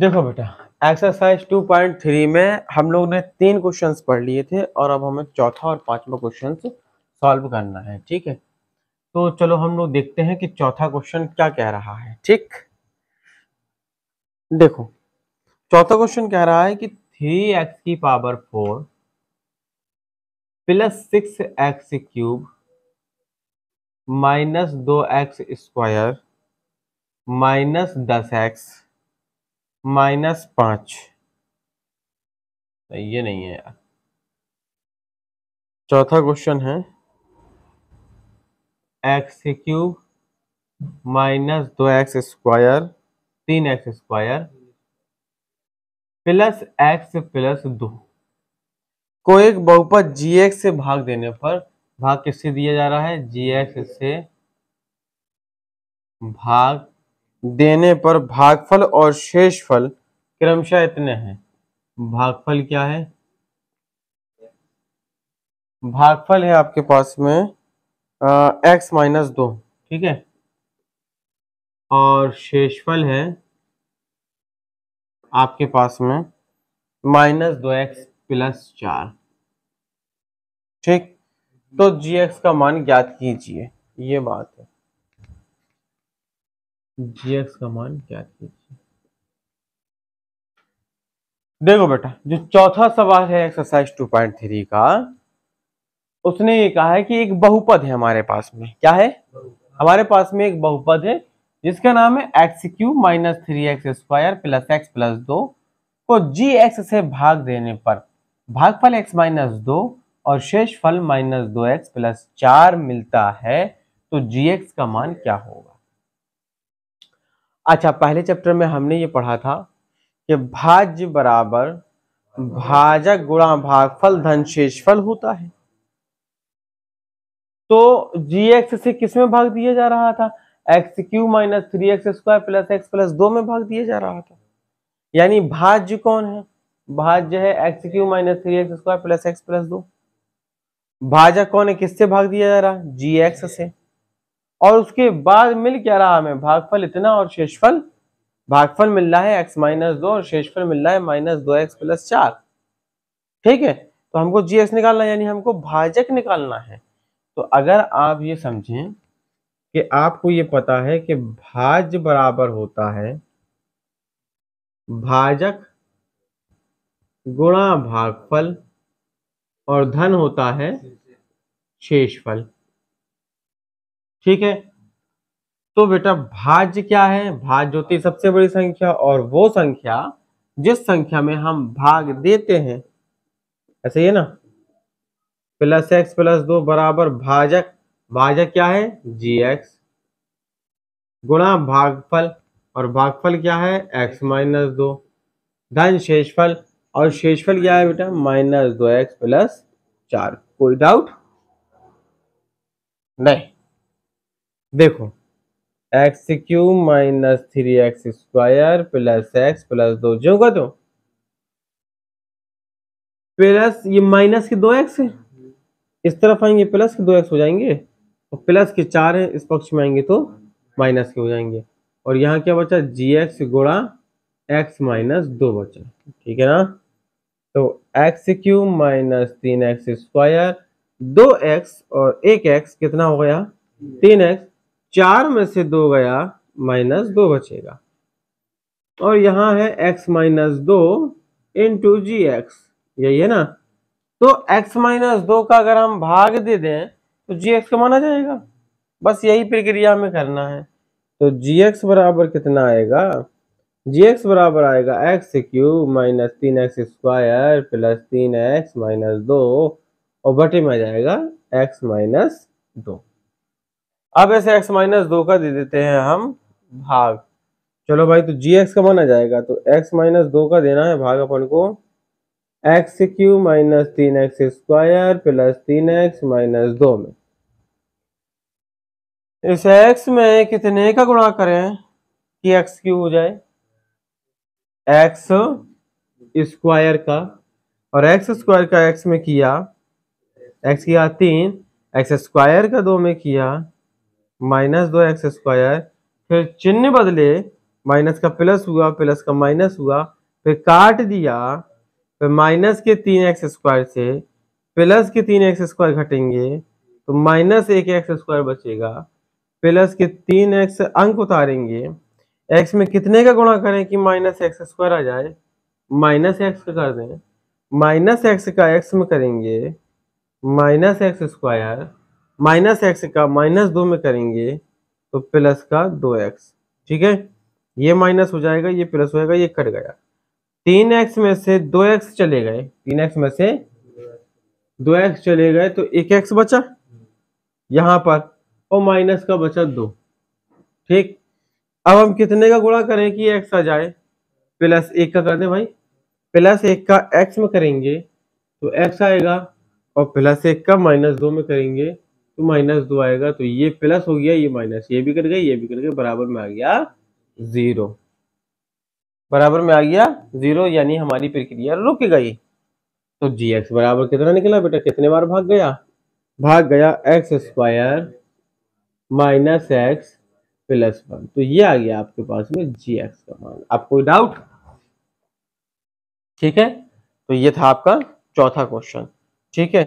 देखो बेटा एक्सरसाइज 2.3 में हम लोग ने तीन क्वेश्चंस पढ़ लिए थे और अब हमें चौथा और पांचवा क्वेश्चन सॉल्व करना है ठीक है तो चलो हम लोग देखते हैं कि चौथा क्वेश्चन क्या कह रहा है ठीक देखो चौथा क्वेश्चन कह रहा है कि थ्री एक्स की power four plus six x cube minus दो एक्स स्क्वायर माइनस दस एक्स माइनस पांच ये नहीं है यार चौथा क्वेश्चन है एक्स क्यूब माइनस दो एक्स स्क्वायर तीन x square plus x plus दो को एक बहुपद जी एक्स से भाग देने पर भाग किससे दिया जा रहा है जी एक्स से भाग देने पर भागफल और शेषफल क्रमशः इतने हैं भागफल क्या है भागफल है आपके पास में एक्स माइनस दो ठीक है और शेषफल है आपके पास में माइनस दो एक्स प्लस चार ठीक तो जी एक्स का मान ज्ञात कीजिए ये बात है जी एक्स का मान क्या कीजिए देखो बेटा जो चौथा सवाल है एक्सरसाइज 2.3 का उसने ये कहा है कि एक बहुपद है हमारे पास में क्या है हमारे पास में एक बहुपद है जिसका नाम है x cube minus three x square plus x plus दो को जी एक्स से भाग देने पर भागफल एक्स माइनस दो और शेष फल माइनस दो एक्स प्लस चार मिलता है तो जी एक्स का मान क्या होगा अच्छा पहले चैप्टर में हमने ये पढ़ा था कि भाज्य बराबर भाजक गुणा भागफल धन शेषफल होता है तो जी एक्स से किस में भाग दिया जा रहा था x cube minus three x square plus x plus दो में भाग दिया जा रहा था यानी भाज्य कौन है भाज्य है x cube minus three x square plus x plus दो भाजक कौन है किससे भाग दिया जा रहा है जी एक्स से और उसके बाद मिल क्या रहा हमें भागफल इतना और शेषफल भागफल मिल रहा है एक्स माइनस दो और शेषफल मिल रहा है माइनस दो एक्स प्लस चार ठीक है तो हमको जी एक्स निकालना यानी हमको भाजक निकालना है तो अगर आप ये समझें कि आपको ये पता है कि भाज बराबर होता है भाजक गुणा भागफल और धन होता है शेषफल ठीक है तो बेटा भाज्य क्या है भाज्य होती है सबसे बड़ी संख्या और वो संख्या जिस संख्या में हम भाग देते हैं ऐसे ही है ना प्लस एक्स प्लस दो बराबर भाजक भाजक क्या है जी एक्स गुणा भागफल और भागफल क्या है एक्स माइनस दो धन शेषफल और शेषफल क्या है बेटा माइनस दो एक्स प्लस चार कोई डाउट नहीं देखो x cube minus three x square plus x plus दो जो का तो प्लस ये माइनस के दो एक्स है इस तरफ आएंगे प्लस के दो एक्स हो जाएंगे और प्लस के चार है इस पक्ष में आएंगे तो माइनस के हो जाएंगे और यहाँ क्या बचा जी एक्स गुणा एक्स माइनस दो बचा ठीक है ना तो एक्स क्यूब माइनस तीन एक्स स्क्वायर दो एक्स और एक एक्स कितना हो गया तीन एक्स चार में से दो गया माइनस दो बचेगा और यहाँ है एक्स माइनस दो इंटू जी एक्स यही है ना तो एक्स माइनस दो का अगर हम भाग दे दें तो जी एक्स का माना जाएगा बस यही प्रक्रिया में करना है तो जी एक्स बराबर कितना आएगा जी एक्स बराबर आएगा एक्स क्यूब माइनस तीन एक्स स्क्वायर प्लस तीन एक्स माइनस दो और बटे में आ जाएगा एक्स माइनस दो अब ऐसे x माइनस दो का दे देते हैं हम भाग चलो भाई तो जी एक्स का माना जाएगा तो x माइनस दो का देना है भाग अपन को एक्स क्यू माइनस तीन एक्स स्क्वायर प्लस तीन एक्स माइनस दो में इस x में कितने का गुणा करें कि x क्यू हो जाए x स्क्वायर का और x स्क्वायर का x में किया x किया तीन एक्स स्क्वायर का दो में किया माइनस दो एक्स स्क्वायर फिर चिन्ह बदले माइनस का प्लस हुआ प्लस का माइनस हुआ फिर काट दिया फिर माइनस के तीन एक्स स्क्वायर से प्लस के तीन एक्स स्क्वायर घटेंगे तो माइनस एक एक्स स्क्वायर बचेगा प्लस के तीन एक्स अंक उतारेंगे एक्स में कितने का गुणा करें कि माइनस एक्स स्क्वायर आ जाए माइनस एक्स का कर दें माइनस एक्स का एक्स में करेंगे minus x square minus x का माइनस दो में करेंगे तो प्लस का दो एक्स ठीक है ये माइनस हो जाएगा ये प्लस होएगा ये कट गया तीन एक्स में से दो एक्स चले गए तीन एक्स में से दो एक्स चले गए तो एक एक्स बचा यहाँ पर और माइनस का बचा दो ठीक अब हम कितने का गुणा करें कि एक्स आ जाए प्लस एक का कर दे भाई प्लस एक का एक्स में करेंगे तो एक्स आएगा और प्लस एक का माइनस दो में करेंगे तो माइनस दो आएगा तो ये प्लस हो गया ये माइनस ये भी कर गया ये भी कर गया बराबर में आ गया जीरो बराबर में आ गया जीरो यानी हमारी प्रक्रिया रुक गई तो जी एक्स बराबर कितना निकला बेटा कितने बार भाग गया भाग गया x square minus x plus one तो ये आ गया आपके पास में जी एक्स का मान आप कोई डाउट ठीक है तो ये था आपका चौथा क्वेश्चन ठीक है